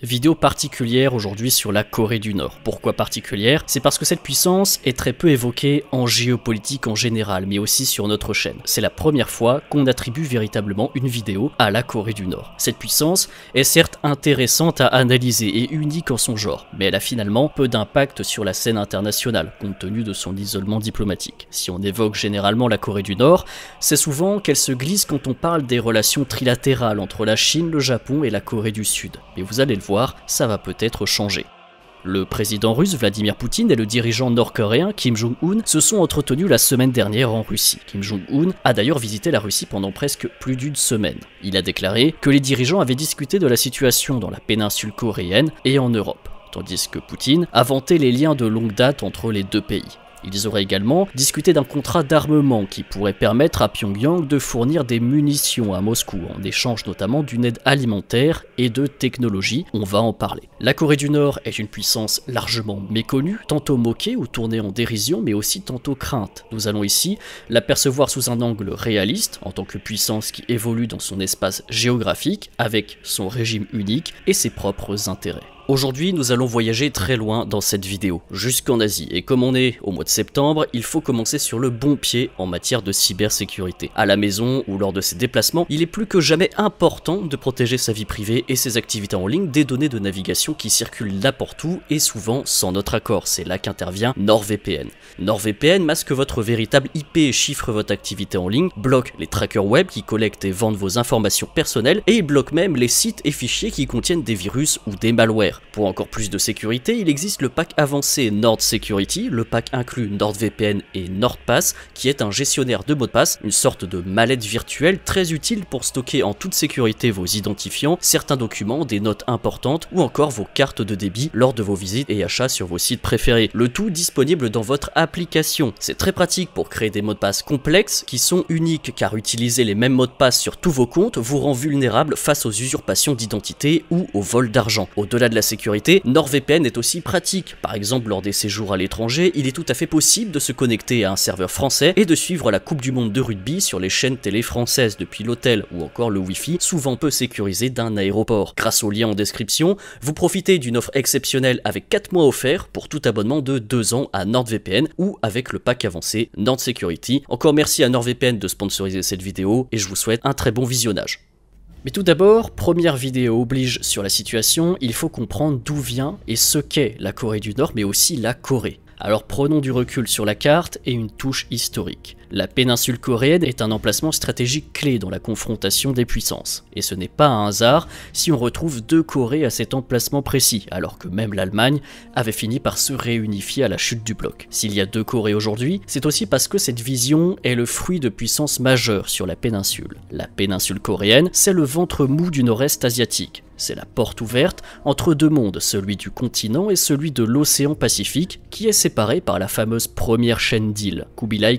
Vidéo particulière aujourd'hui sur la Corée du Nord. Pourquoi particulière C'est parce que cette puissance est très peu évoquée en géopolitique en général, mais aussi sur notre chaîne. C'est la première fois qu'on attribue véritablement une vidéo à la Corée du Nord. Cette puissance est certes intéressante à analyser et unique en son genre, mais elle a finalement peu d'impact sur la scène internationale, compte tenu de son isolement diplomatique. Si on évoque généralement la Corée du Nord, c'est souvent qu'elle se glisse quand on parle des relations trilatérales entre la Chine, le Japon et la Corée du Sud. Mais vous allez le voir, ça va peut-être changer. Le président russe Vladimir Poutine et le dirigeant nord-coréen Kim Jong-un se sont entretenus la semaine dernière en Russie. Kim Jong-un a d'ailleurs visité la Russie pendant presque plus d'une semaine. Il a déclaré que les dirigeants avaient discuté de la situation dans la péninsule coréenne et en Europe, tandis que Poutine a vanté les liens de longue date entre les deux pays. Ils auraient également discuté d'un contrat d'armement qui pourrait permettre à Pyongyang de fournir des munitions à Moscou, en échange notamment d'une aide alimentaire et de technologie, on va en parler. La Corée du Nord est une puissance largement méconnue, tantôt moquée ou tournée en dérision, mais aussi tantôt crainte. Nous allons ici l'apercevoir sous un angle réaliste, en tant que puissance qui évolue dans son espace géographique, avec son régime unique et ses propres intérêts. Aujourd'hui, nous allons voyager très loin dans cette vidéo, jusqu'en Asie, et comme on est au mois de septembre, il faut commencer sur le bon pied en matière de cybersécurité. À la maison ou lors de ses déplacements, il est plus que jamais important de protéger sa vie privée et ses activités en ligne des données de navigation qui circulent n'importe où et souvent sans notre accord. C'est là qu'intervient NordVPN. NordVPN masque votre véritable IP et chiffre votre activité en ligne, bloque les trackers web qui collectent et vendent vos informations personnelles, et il bloque même les sites et fichiers qui contiennent des virus ou des malwares. Pour encore plus de sécurité, il existe le pack avancé Nord Security, le pack inclut NordVPN et NordPass, qui est un gestionnaire de mots de passe, une sorte de mallette virtuelle très utile pour stocker en toute sécurité vos identifiants, certains documents, des notes importantes ou encore vos cartes de débit lors de vos visites et achats sur vos sites préférés. Le tout disponible dans votre application. C'est très pratique pour créer des mots de passe complexes qui sont uniques car utiliser les mêmes mots de passe sur tous vos comptes vous rend vulnérable face aux usurpations d'identité ou au vol d'argent. Au-delà de la sécurité, NordVPN est aussi pratique. Par exemple, lors des séjours à l'étranger, il est tout à fait possible de se connecter à un serveur français et de suivre la Coupe du Monde de rugby sur les chaînes télé françaises depuis l'hôtel ou encore le Wi-Fi, souvent peu sécurisé d'un aéroport. Grâce au lien en description, vous profitez d'une offre exceptionnelle avec 4 mois offerts pour tout abonnement de 2 ans à NordVPN ou avec le pack avancé Nord Security. Encore merci à NordVPN de sponsoriser cette vidéo et je vous souhaite un très bon visionnage. Mais tout d'abord, première vidéo oblige sur la situation, il faut comprendre d'où vient et ce qu'est la Corée du Nord, mais aussi la Corée. Alors prenons du recul sur la carte et une touche historique. La péninsule coréenne est un emplacement stratégique clé dans la confrontation des puissances, et ce n'est pas un hasard si on retrouve deux Corées à cet emplacement précis, alors que même l'Allemagne avait fini par se réunifier à la chute du bloc. S'il y a deux Corées aujourd'hui, c'est aussi parce que cette vision est le fruit de puissances majeures sur la péninsule. La péninsule coréenne, c'est le ventre mou du nord-est asiatique, c'est la porte ouverte entre deux mondes, celui du continent et celui de l'océan Pacifique, qui est séparé par la fameuse première chaîne d'îles. Kubilai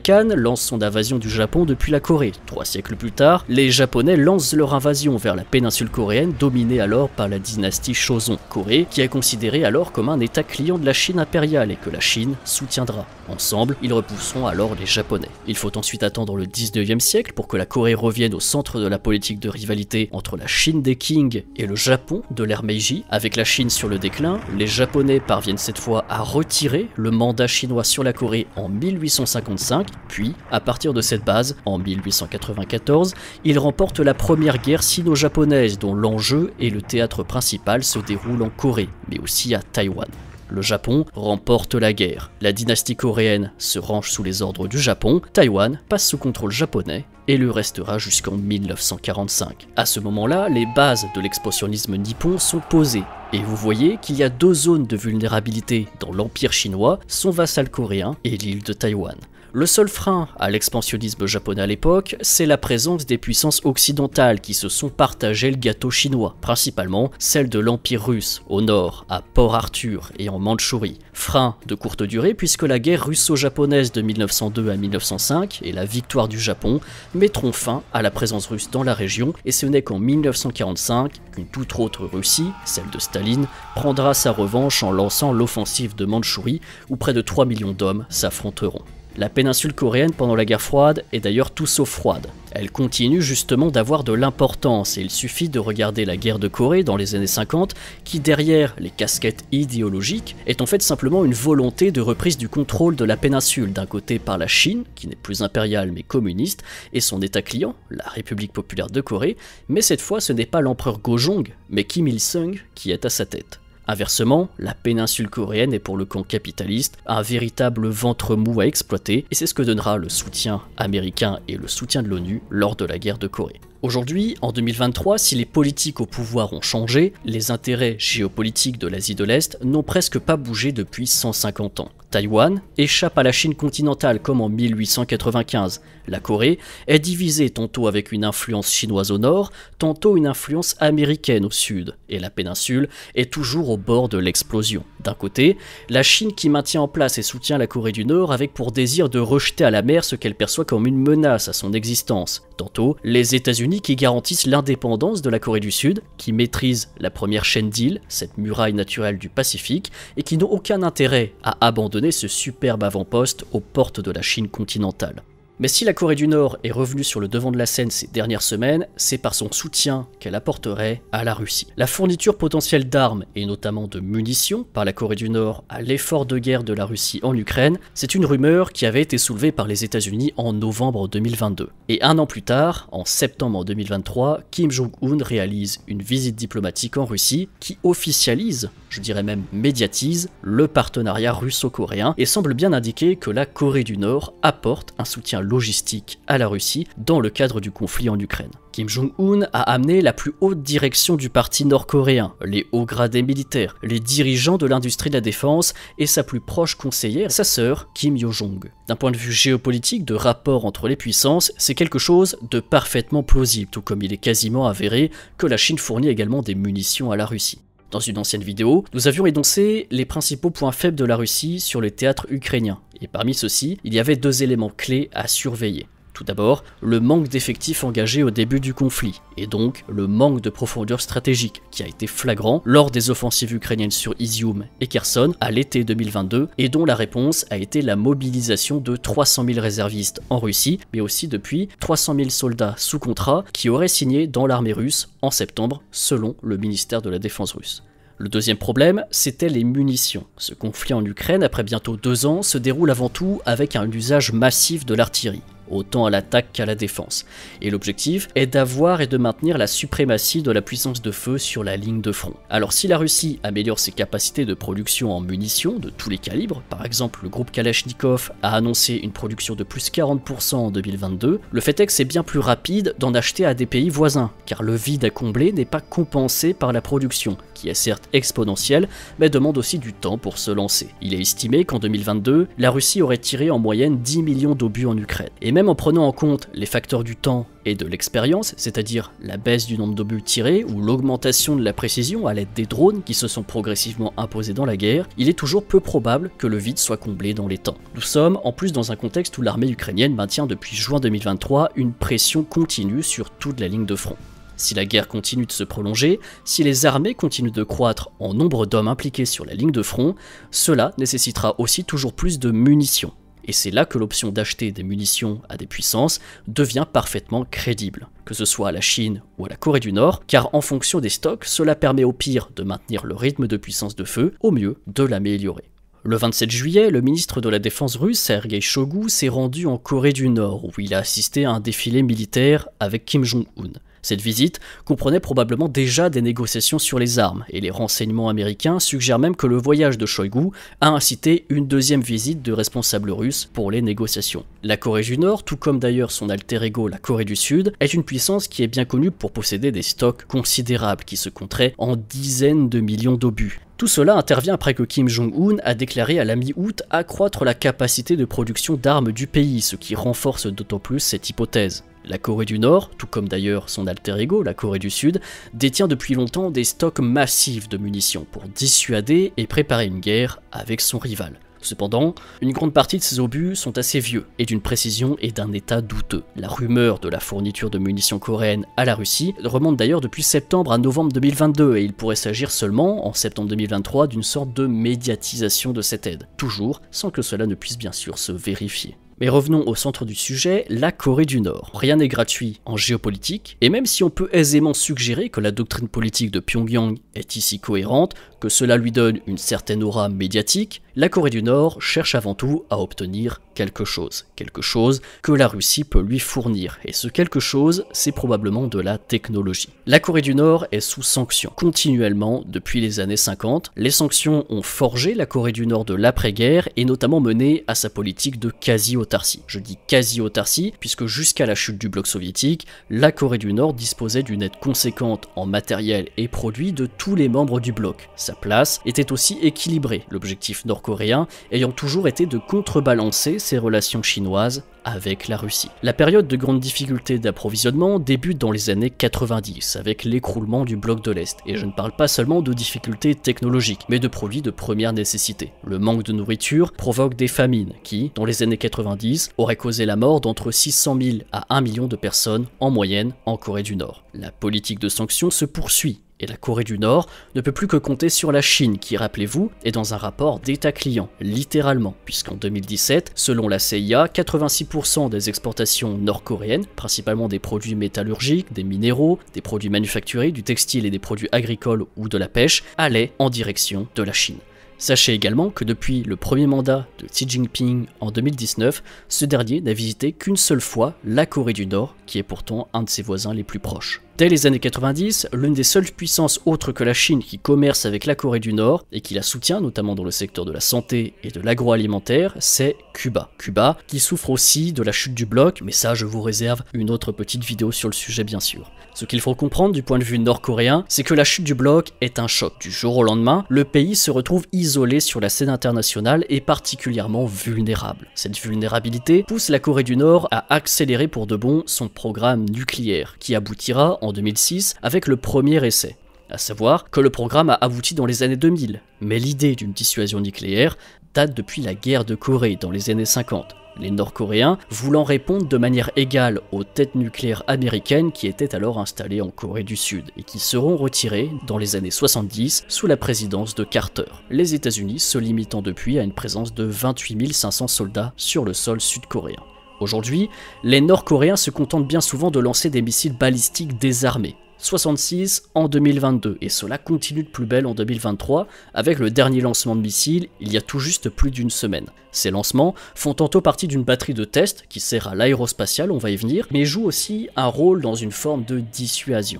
son invasion du Japon depuis la Corée. Trois siècles plus tard, les Japonais lancent leur invasion vers la péninsule coréenne dominée alors par la dynastie Choson, Corée qui est considérée alors comme un état client de la Chine impériale et que la Chine soutiendra. Ensemble, ils repousseront alors les Japonais. Il faut ensuite attendre le 19e siècle pour que la Corée revienne au centre de la politique de rivalité entre la Chine des Qing et le Japon de l'ère Meiji. Avec la Chine sur le déclin, les Japonais parviennent cette fois à retirer le mandat chinois sur la Corée en 1855, puis à partir de cette base, en 1894, il remporte la première guerre sino-japonaise dont l'enjeu et le théâtre principal se déroulent en Corée, mais aussi à Taïwan. Le Japon remporte la guerre, la dynastie coréenne se range sous les ordres du Japon, Taïwan passe sous contrôle japonais et le restera jusqu'en 1945. À ce moment-là, les bases de l'expansionnisme nippon sont posées et vous voyez qu'il y a deux zones de vulnérabilité dans l'Empire chinois, son vassal coréen et l'île de Taïwan. Le seul frein à l'expansionnisme japonais à l'époque, c'est la présence des puissances occidentales qui se sont partagées le gâteau chinois, principalement celle de l'Empire russe, au nord, à Port Arthur et en Mandchourie. Frein de courte durée puisque la guerre russo-japonaise de 1902 à 1905 et la victoire du Japon mettront fin à la présence russe dans la région et ce n'est qu'en 1945 qu'une toute autre Russie, celle de Staline, prendra sa revanche en lançant l'offensive de Mandchourie où près de 3 millions d'hommes s'affronteront. La péninsule coréenne pendant la guerre froide est d'ailleurs tout sauf froide. Elle continue justement d'avoir de l'importance et il suffit de regarder la guerre de Corée dans les années 50 qui derrière les casquettes idéologiques est en fait simplement une volonté de reprise du contrôle de la péninsule d'un côté par la Chine qui n'est plus impériale mais communiste et son état client, la République populaire de Corée, mais cette fois ce n'est pas l'empereur Gojong mais Kim Il-sung qui est à sa tête. Inversement, la péninsule coréenne est pour le camp capitaliste un véritable ventre mou à exploiter, et c'est ce que donnera le soutien américain et le soutien de l'ONU lors de la guerre de Corée. Aujourd'hui, en 2023, si les politiques au pouvoir ont changé, les intérêts géopolitiques de l'Asie de l'Est n'ont presque pas bougé depuis 150 ans. Taïwan échappe à la Chine continentale comme en 1895. La Corée est divisée tantôt avec une influence chinoise au nord, tantôt une influence américaine au sud, et la péninsule est toujours au bord de l'explosion. D'un côté, la Chine qui maintient en place et soutient la Corée du Nord avec pour désir de rejeter à la mer ce qu'elle perçoit comme une menace à son existence. Tantôt, les États-Unis qui garantissent l'indépendance de la Corée du Sud, qui maîtrisent la première chaîne d'îles, cette muraille naturelle du Pacifique, et qui n'ont aucun intérêt à abandonner ce superbe avant-poste aux portes de la Chine continentale. Mais si la Corée du Nord est revenue sur le devant de la scène ces dernières semaines, c'est par son soutien qu'elle apporterait à la Russie. La fourniture potentielle d'armes, et notamment de munitions, par la Corée du Nord à l'effort de guerre de la Russie en Ukraine, c'est une rumeur qui avait été soulevée par les États-Unis en novembre 2022. Et un an plus tard, en septembre 2023, Kim Jong-un réalise une visite diplomatique en Russie qui officialise, je dirais même médiatise, le partenariat russo-coréen et semble bien indiquer que la Corée du Nord apporte un soutien logistique à la Russie dans le cadre du conflit en Ukraine. Kim Jong-un a amené la plus haute direction du parti nord-coréen, les hauts gradés militaires, les dirigeants de l'industrie de la défense et sa plus proche conseillère, sa sœur Kim Yo-jong. D'un point de vue géopolitique, de rapport entre les puissances, c'est quelque chose de parfaitement plausible, tout comme il est quasiment avéré que la Chine fournit également des munitions à la Russie. Dans une ancienne vidéo, nous avions énoncé les principaux points faibles de la Russie sur le théâtre ukrainien, et parmi ceux-ci, il y avait deux éléments clés à surveiller. Tout d'abord, le manque d'effectifs engagés au début du conflit, et donc le manque de profondeur stratégique qui a été flagrant lors des offensives ukrainiennes sur Izium et Kherson à l'été 2022, et dont la réponse a été la mobilisation de 300 000 réservistes en Russie, mais aussi depuis 300 000 soldats sous contrat qui auraient signé dans l'armée russe en septembre, selon le ministère de la Défense russe. Le deuxième problème, c'était les munitions. Ce conflit en Ukraine, après bientôt deux ans, se déroule avant tout avec un usage massif de l'artillerie autant à l'attaque qu'à la défense. Et l'objectif est d'avoir et de maintenir la suprématie de la puissance de feu sur la ligne de front. Alors si la Russie améliore ses capacités de production en munitions de tous les calibres, par exemple le groupe Kalachnikov a annoncé une production de plus 40% en 2022, le fait est que c'est bien plus rapide d'en acheter à des pays voisins, car le vide à combler n'est pas compensé par la production, qui est certes exponentielle, mais demande aussi du temps pour se lancer. Il est estimé qu'en 2022, la Russie aurait tiré en moyenne 10 millions d'obus en Ukraine. Et même en prenant en compte les facteurs du temps et de l'expérience, c'est-à-dire la baisse du nombre d'obus tirés ou l'augmentation de la précision à l'aide des drones qui se sont progressivement imposés dans la guerre, il est toujours peu probable que le vide soit comblé dans les temps. Nous sommes en plus dans un contexte où l'armée ukrainienne maintient depuis juin 2023 une pression continue sur toute la ligne de front. Si la guerre continue de se prolonger, si les armées continuent de croître en nombre d'hommes impliqués sur la ligne de front, cela nécessitera aussi toujours plus de munitions. Et c'est là que l'option d'acheter des munitions à des puissances devient parfaitement crédible, que ce soit à la Chine ou à la Corée du Nord, car en fonction des stocks, cela permet au pire de maintenir le rythme de puissance de feu, au mieux de l'améliorer. Le 27 juillet, le ministre de la Défense russe, Sergei Shogu, s'est rendu en Corée du Nord, où il a assisté à un défilé militaire avec Kim Jong-un. Cette visite comprenait probablement déjà des négociations sur les armes, et les renseignements américains suggèrent même que le voyage de Shoigu a incité une deuxième visite de responsables russes pour les négociations. La Corée du Nord, tout comme d'ailleurs son alter ego la Corée du Sud, est une puissance qui est bien connue pour posséder des stocks considérables qui se compteraient en dizaines de millions d'obus, tout cela intervient après que Kim Jong-un a déclaré à la mi-août accroître la capacité de production d'armes du pays, ce qui renforce d'autant plus cette hypothèse. La Corée du Nord, tout comme d'ailleurs son alter ego, la Corée du Sud, détient depuis longtemps des stocks massifs de munitions pour dissuader et préparer une guerre avec son rival. Cependant, une grande partie de ces obus sont assez vieux et d'une précision et d'un état douteux. La rumeur de la fourniture de munitions coréennes à la Russie remonte d'ailleurs depuis septembre à novembre 2022 et il pourrait s'agir seulement, en septembre 2023, d'une sorte de médiatisation de cette aide, toujours sans que cela ne puisse bien sûr se vérifier. Mais revenons au centre du sujet, la Corée du Nord. Rien n'est gratuit en géopolitique, et même si on peut aisément suggérer que la doctrine politique de Pyongyang est ici cohérente, que cela lui donne une certaine aura médiatique, la Corée du Nord cherche avant tout à obtenir quelque chose, quelque chose que la Russie peut lui fournir, et ce quelque chose, c'est probablement de la technologie. La Corée du Nord est sous sanctions, continuellement depuis les années 50. Les sanctions ont forgé la Corée du Nord de l'après-guerre et notamment mené à sa politique de quasi-autarcie. Je dis quasi-autarcie puisque jusqu'à la chute du bloc soviétique, la Corée du Nord disposait d'une aide conséquente en matériel et produits de tous les membres du bloc. Sa place était aussi équilibrée. L'objectif nord Coréen ayant toujours été de contrebalancer ses relations chinoises avec la Russie. La période de grandes difficultés d'approvisionnement débute dans les années 90 avec l'écroulement du bloc de l'Est, et je ne parle pas seulement de difficultés technologiques, mais de produits de première nécessité. Le manque de nourriture provoque des famines qui, dans les années 90, auraient causé la mort d'entre 600 000 à 1 million de personnes en moyenne en Corée du Nord. La politique de sanctions se poursuit et la Corée du Nord ne peut plus que compter sur la Chine qui, rappelez-vous, est dans un rapport d'État-client, littéralement, puisqu'en 2017, selon la CIA, 86% des exportations nord-coréennes, principalement des produits métallurgiques, des minéraux, des produits manufacturés, du textile et des produits agricoles ou de la pêche, allaient en direction de la Chine. Sachez également que depuis le premier mandat de Xi Jinping en 2019, ce dernier n'a visité qu'une seule fois la Corée du Nord, qui est pourtant un de ses voisins les plus proches. Dès les années 90, l'une des seules puissances autres que la Chine qui commerce avec la Corée du Nord et qui la soutient notamment dans le secteur de la santé et de l'agroalimentaire, c'est Cuba. Cuba qui souffre aussi de la chute du bloc, mais ça je vous réserve une autre petite vidéo sur le sujet bien sûr. Ce qu'il faut comprendre du point de vue nord-coréen, c'est que la chute du bloc est un choc. Du jour au lendemain, le pays se retrouve isolé sur la scène internationale et particulièrement vulnérable. Cette vulnérabilité pousse la Corée du Nord à accélérer pour de bon son programme nucléaire, qui aboutira en 2006 avec le premier essai. À savoir que le programme a abouti dans les années 2000, mais l'idée d'une dissuasion nucléaire date depuis la guerre de Corée dans les années 50. Les Nord-Coréens voulant répondre de manière égale aux têtes nucléaires américaines qui étaient alors installées en Corée du Sud et qui seront retirées dans les années 70 sous la présidence de Carter. Les États-Unis se limitant depuis à une présence de 28 500 soldats sur le sol sud-coréen. Aujourd'hui, les Nord-Coréens se contentent bien souvent de lancer des missiles balistiques désarmés. 66 en 2022, et cela continue de plus belle en 2023, avec le dernier lancement de missiles il y a tout juste plus d'une semaine. Ces lancements font tantôt partie d'une batterie de tests qui sert à l'aérospatiale, on va y venir, mais jouent aussi un rôle dans une forme de dissuasion.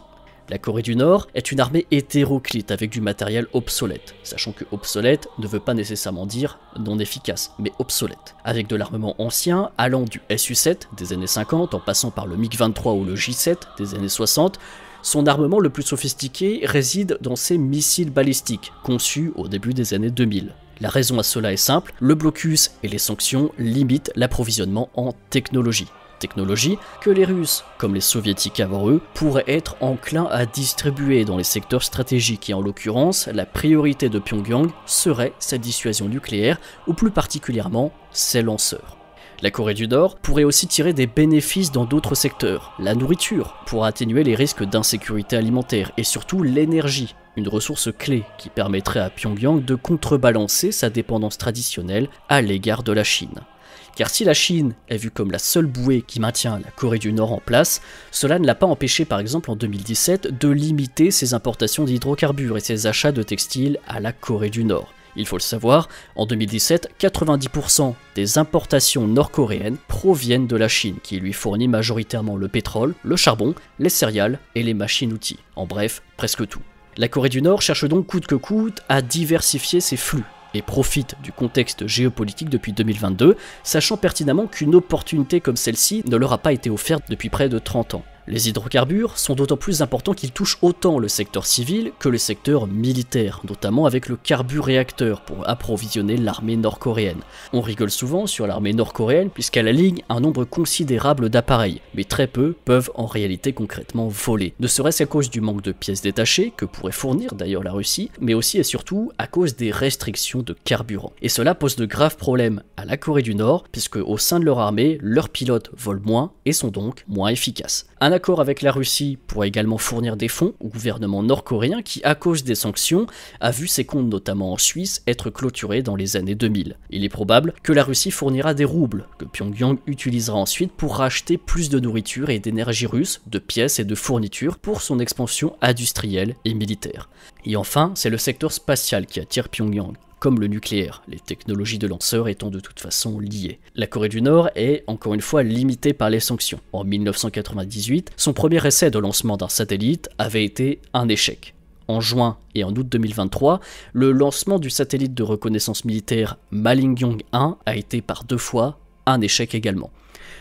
La Corée du Nord est une armée hétéroclite avec du matériel obsolète, sachant que obsolète ne veut pas nécessairement dire non efficace, mais obsolète, avec de l'armement ancien allant du SU-7 des années 50 en passant par le MiG-23 ou le J-7 des années 60, son armement le plus sophistiqué réside dans ses missiles balistiques, conçus au début des années 2000. La raison à cela est simple, le blocus et les sanctions limitent l'approvisionnement en technologie technologie que les Russes, comme les Soviétiques avant eux, pourraient être enclins à distribuer dans les secteurs stratégiques et en l'occurrence, la priorité de Pyongyang serait sa dissuasion nucléaire ou plus particulièrement ses lanceurs. La Corée du Nord pourrait aussi tirer des bénéfices dans d'autres secteurs, la nourriture, pour atténuer les risques d'insécurité alimentaire, et surtout l'énergie, une ressource clé qui permettrait à Pyongyang de contrebalancer sa dépendance traditionnelle à l'égard de la Chine car si la Chine est vue comme la seule bouée qui maintient la Corée du Nord en place, cela ne l'a pas empêché par exemple en 2017 de limiter ses importations d'hydrocarbures et ses achats de textiles à la Corée du Nord. Il faut le savoir, en 2017, 90% des importations nord-coréennes proviennent de la Chine, qui lui fournit majoritairement le pétrole, le charbon, les céréales et les machines-outils. En bref, presque tout. La Corée du Nord cherche donc coûte que coûte à diversifier ses flux et profite du contexte géopolitique depuis 2022, sachant pertinemment qu'une opportunité comme celle-ci ne leur a pas été offerte depuis près de 30 ans. Les hydrocarbures sont d'autant plus importants qu'ils touchent autant le secteur civil que le secteur militaire, notamment avec le carburéacteur pour approvisionner l'armée nord-coréenne. On rigole souvent sur l'armée nord-coréenne puisqu'elle aligne un nombre considérable d'appareils, mais très peu peuvent en réalité concrètement voler, ne serait-ce qu'à cause du manque de pièces détachées que pourrait fournir d'ailleurs la Russie, mais aussi et surtout à cause des restrictions de carburant. Et cela pose de graves problèmes à la Corée du Nord puisque au sein de leur armée, leurs pilotes volent moins et sont donc moins efficaces un accord avec la Russie pourrait également fournir des fonds au gouvernement nord-coréen qui, à cause des sanctions, a vu ses comptes notamment en Suisse être clôturés dans les années 2000. Il est probable que la Russie fournira des roubles que Pyongyang utilisera ensuite pour racheter plus de nourriture et d'énergie russe, de pièces et de fournitures pour son expansion industrielle et militaire. Et enfin, c'est le secteur spatial qui attire Pyongyang comme le nucléaire, les technologies de lanceurs étant de toute façon liées. La Corée du Nord est, encore une fois, limitée par les sanctions. En 1998, son premier essai de lancement d'un satellite avait été un échec. En juin et en août 2023, le lancement du satellite de reconnaissance militaire Malingyong 1 a été par deux fois un échec également.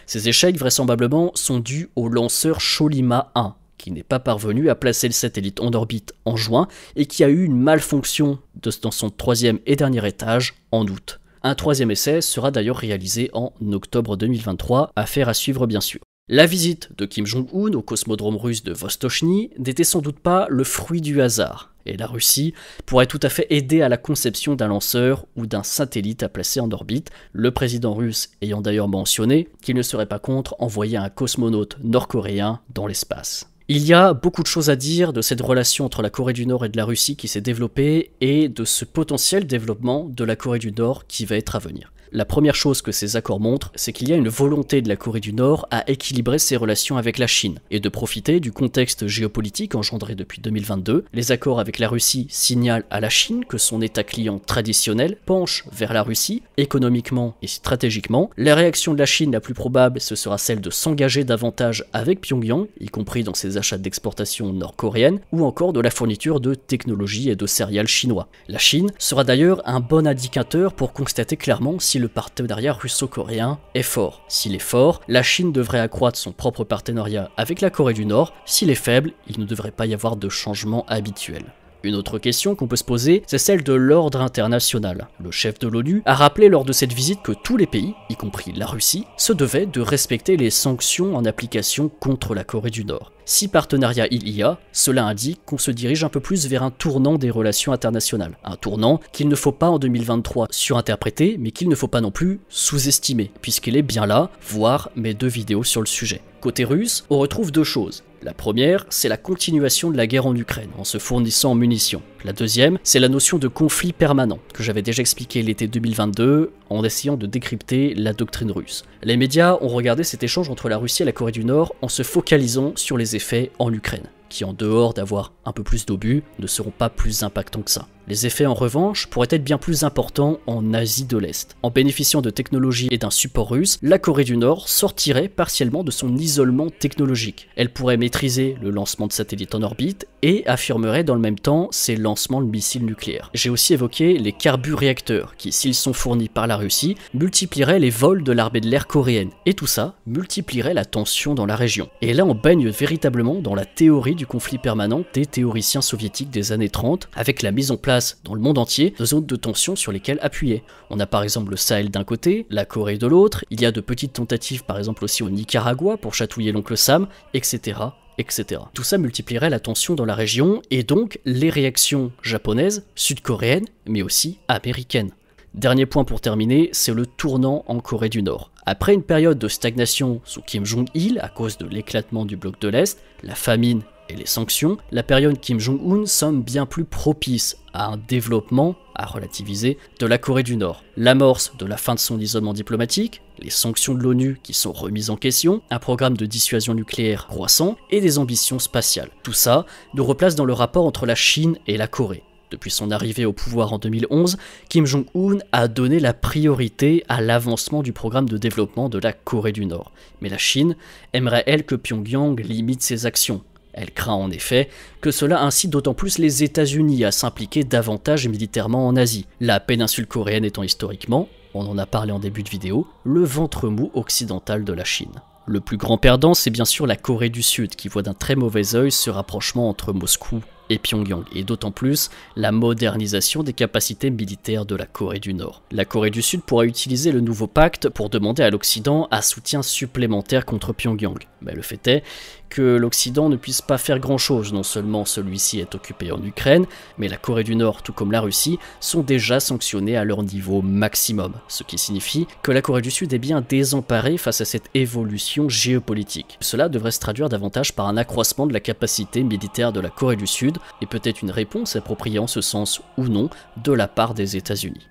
Ces échecs vraisemblablement sont dus au lanceur Cholima 1, qui n'est pas parvenu à placer le satellite en orbite en juin et qui a eu une malfonction dans son troisième et dernier étage en août. Un troisième essai sera d'ailleurs réalisé en octobre 2023, affaire à suivre bien sûr. La visite de Kim Jong-un au cosmodrome russe de Vostochny n'était sans doute pas le fruit du hasard, et la Russie pourrait tout à fait aider à la conception d'un lanceur ou d'un satellite à placer en orbite, le président russe ayant d'ailleurs mentionné qu'il ne serait pas contre envoyer un cosmonaute nord-coréen dans l'espace. Il y a beaucoup de choses à dire de cette relation entre la Corée du Nord et de la Russie qui s'est développée et de ce potentiel développement de la Corée du Nord qui va être à venir. La première chose que ces accords montrent, c'est qu'il y a une volonté de la Corée du Nord à équilibrer ses relations avec la Chine et de profiter du contexte géopolitique engendré depuis 2022. Les accords avec la Russie signalent à la Chine que son État client traditionnel penche vers la Russie économiquement et stratégiquement. La réaction de la Chine la plus probable, ce sera celle de s'engager davantage avec Pyongyang, y compris dans ses achats d'exportation nord-coréenne ou encore de la fourniture de technologies et de céréales chinois. La Chine sera d'ailleurs un bon indicateur pour constater clairement si le partenariat russo-coréen est fort. S'il est fort, la Chine devrait accroître son propre partenariat avec la Corée du Nord, s'il est faible, il ne devrait pas y avoir de changement habituel. Une autre question qu'on peut se poser, c'est celle de l'ordre international. Le chef de l'ONU a rappelé lors de cette visite que tous les pays, y compris la Russie, se devaient de respecter les sanctions en application contre la Corée du Nord. Si partenariat il y a, cela indique qu'on se dirige un peu plus vers un tournant des relations internationales. Un tournant qu'il ne faut pas en 2023 surinterpréter, mais qu'il ne faut pas non plus sous-estimer, puisqu'il est bien là, voir mes deux vidéos sur le sujet. Côté russe, on retrouve deux choses. La première, c'est la continuation de la guerre en Ukraine en se fournissant en munitions. La deuxième, c'est la notion de conflit permanent que j'avais déjà expliqué l'été 2022 en essayant de décrypter la doctrine russe. Les médias ont regardé cet échange entre la Russie et la Corée du Nord en se focalisant sur les effets en Ukraine, qui en dehors d'avoir un peu plus d'obus ne seront pas plus impactants que ça. Les effets en revanche pourraient être bien plus importants en Asie de l'Est. En bénéficiant de technologies et d'un support russe, la Corée du Nord sortirait partiellement de son isolement technologique. Elle pourrait maîtriser le lancement de satellites en orbite et affirmerait dans le même temps ses lancements de missiles nucléaires. J'ai aussi évoqué les carburéacteurs qui, s'ils sont fournis par la Russie, multiplieraient les vols de l'armée de l'air coréenne. Et tout ça multiplierait la tension dans la région. Et là on baigne véritablement dans la théorie du conflit permanent des théoriciens soviétiques des années 30 avec la mise en place dans le monde entier de zones de tension sur lesquelles appuyer. On a par exemple le Sahel d'un côté, la Corée de l'autre, il y a de petites tentatives par exemple aussi au Nicaragua pour chatouiller l'oncle Sam, etc. Etc. Tout ça multiplierait la tension dans la région et donc les réactions japonaises, sud-coréennes, mais aussi américaines. Dernier point pour terminer, c'est le tournant en Corée du Nord. Après une période de stagnation sous Kim Jong-il à cause de l'éclatement du bloc de l'Est, la famine et les sanctions, la période Kim Jong-un semble bien plus propice à un développement, à relativiser, de la Corée du Nord. L'amorce de la fin de son isolement diplomatique, les sanctions de l'ONU qui sont remises en question, un programme de dissuasion nucléaire croissant et des ambitions spatiales. Tout ça nous replace dans le rapport entre la Chine et la Corée. Depuis son arrivée au pouvoir en 2011, Kim Jong-un a donné la priorité à l'avancement du programme de développement de la Corée du Nord. Mais la Chine aimerait, elle, que Pyongyang limite ses actions, elle craint en effet que cela incite d'autant plus les États-Unis à s'impliquer davantage militairement en Asie, la péninsule coréenne étant historiquement, on en a parlé en début de vidéo, le ventre mou occidental de la Chine. Le plus grand perdant, c'est bien sûr la Corée du Sud, qui voit d'un très mauvais œil ce rapprochement entre Moscou et Pyongyang, et d'autant plus la modernisation des capacités militaires de la Corée du Nord. La Corée du Sud pourra utiliser le nouveau pacte pour demander à l'Occident un soutien supplémentaire contre Pyongyang. Mais le fait est que l'Occident ne puisse pas faire grand-chose, non seulement celui-ci est occupé en Ukraine, mais la Corée du Nord, tout comme la Russie, sont déjà sanctionnés à leur niveau maximum, ce qui signifie que la Corée du Sud est bien désemparée face à cette évolution géopolitique. Cela devrait se traduire davantage par un accroissement de la capacité militaire de la Corée du Sud, et peut-être une réponse appropriée en ce sens ou non de la part des États-Unis.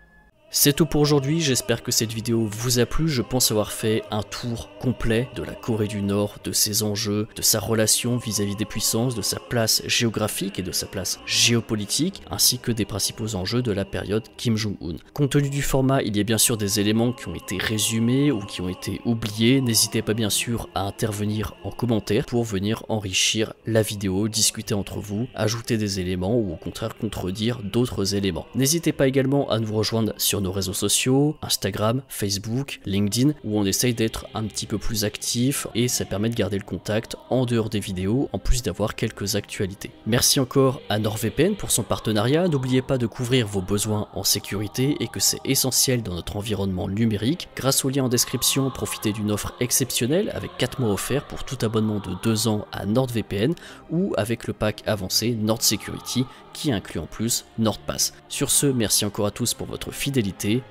C'est tout pour aujourd'hui, j'espère que cette vidéo vous a plu, je pense avoir fait un tour complet de la Corée du Nord, de ses enjeux, de sa relation vis-à-vis des puissances, de sa place géographique et de sa place géopolitique, ainsi que des principaux enjeux de la période Kim Jong-un. Compte tenu du format, il y a bien sûr des éléments qui ont été résumés ou qui ont été oubliés, n'hésitez pas bien sûr à intervenir en commentaire pour venir enrichir la vidéo, discuter entre vous, ajouter des éléments ou au contraire contredire d'autres éléments. N'hésitez pas également à nous rejoindre sur nos réseaux sociaux, Instagram, Facebook, LinkedIn, où on essaye d'être un petit peu plus actif et ça permet de garder le contact en dehors des vidéos, en plus d'avoir quelques actualités. Merci encore à NordVPN pour son partenariat. N'oubliez pas de couvrir vos besoins en sécurité et que c'est essentiel dans notre environnement numérique. Grâce au lien en description, profitez d'une offre exceptionnelle avec 4 mois offerts pour tout abonnement de 2 ans à NordVPN ou avec le pack avancé Nord Security qui inclut en plus NordPass. Sur ce, merci encore à tous pour votre fidélité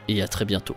et à très bientôt.